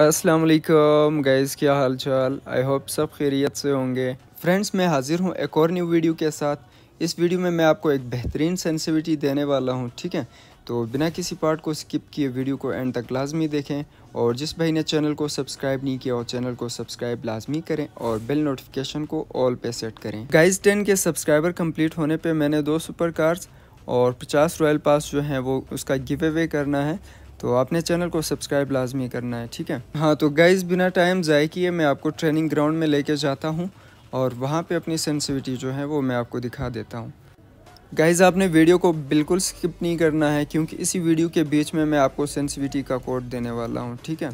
अस्सलाम वालेकुम गाइस क्या हाल चाल आई होप सब खैरियत से होंगे फ्रेंड्स मैं हाज़िर हूँ एक और न्यू वीडियो के साथ इस वीडियो में मैं आपको एक बेहतरीन सेंसिविटी देने वाला हूँ ठीक है तो बिना किसी पार्ट को स्किप किए वीडियो को एंड तक लाजमी देखें और जिस भाई ने चैनल को सब्सक्राइब नहीं किया और चैनल को सब्सक्राइब लाजमी करें और बेल नोटिफिकेशन को ऑल पे सेट करें guys ten K subscriber complete होने पर मैंने दो सुपर कार्स और पचास रॉयल पास जो हैं वो उसका गिव अवे करना है तो आपने चैनल को सब्सक्राइब लाजमी करना है ठीक है हाँ तो गाइज़ बिना टाइम ज़ाय किए मैं आपको ट्रेनिंग ग्राउंड में लेके जाता हूँ और वहाँ पे अपनी सेंसिविटी जो है वो मैं आपको दिखा देता हूँ गाइज़ आपने वीडियो को बिल्कुल स्किप नहीं करना है क्योंकि इसी वीडियो के बीच में मैं आपको सेंसिविटी का कोड देने वाला हूँ ठीक है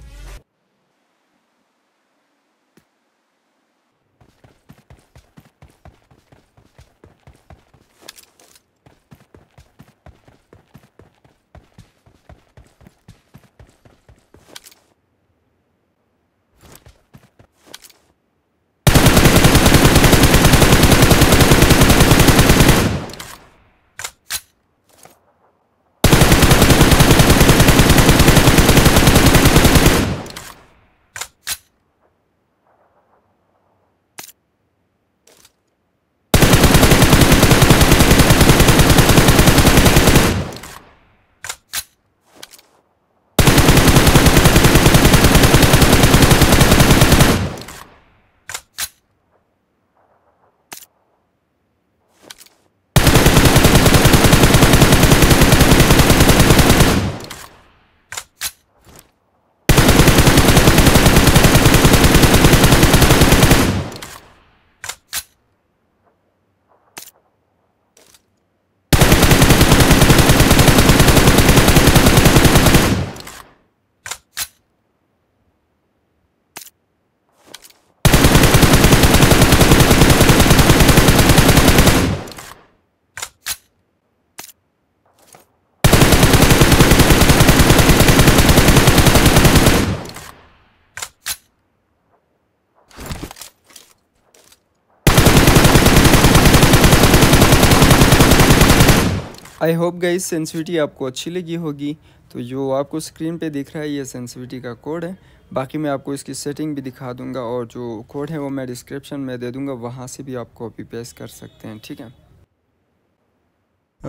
आई होप गई सेंसिविटी आपको अच्छी लगी होगी तो जो आपको स्क्रीन पे दिख रहा है ये सेंसिविटी का कोड है बाकी मैं आपको इसकी सेटिंग भी दिखा दूंगा और जो कोड है वो मैं डिस्क्रिप्शन में दे दूंगा वहाँ से भी आप कॉपी पेस्ट कर सकते हैं ठीक है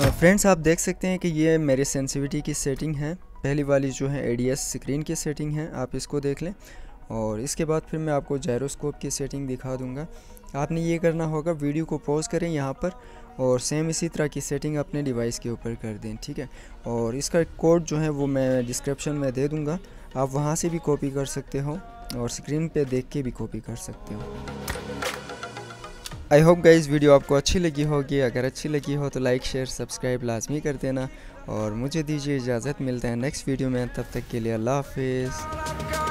फ्रेंड्स आप देख सकते हैं कि ये मेरे सेंसिविटी की सेटिंग है पहली वाली जो है एडीएस स्क्रीन की सेटिंग है आप इसको देख लें और इसके बाद फिर मैं आपको जैरोस्कोप की सेटिंग दिखा दूंगा आपने ये करना होगा वीडियो को पॉज करें यहाँ पर और सेम इसी तरह की सेटिंग अपने डिवाइस के ऊपर कर दें ठीक है और इसका कोड जो है वो मैं डिस्क्रिप्शन में दे दूँगा आप वहाँ से भी कॉपी कर सकते हो और स्क्रीन पे देख के भी कॉपी कर सकते हो आई होप गाइज वीडियो आपको अच्छी लगी होगी अगर अच्छी लगी हो तो लाइक शेयर सब्सक्राइब लाजमी कर देना और मुझे दीजिए इजाज़त मिलता है नेक्स्ट वीडियो में तब तक के लिए अल्लाह हाफिज़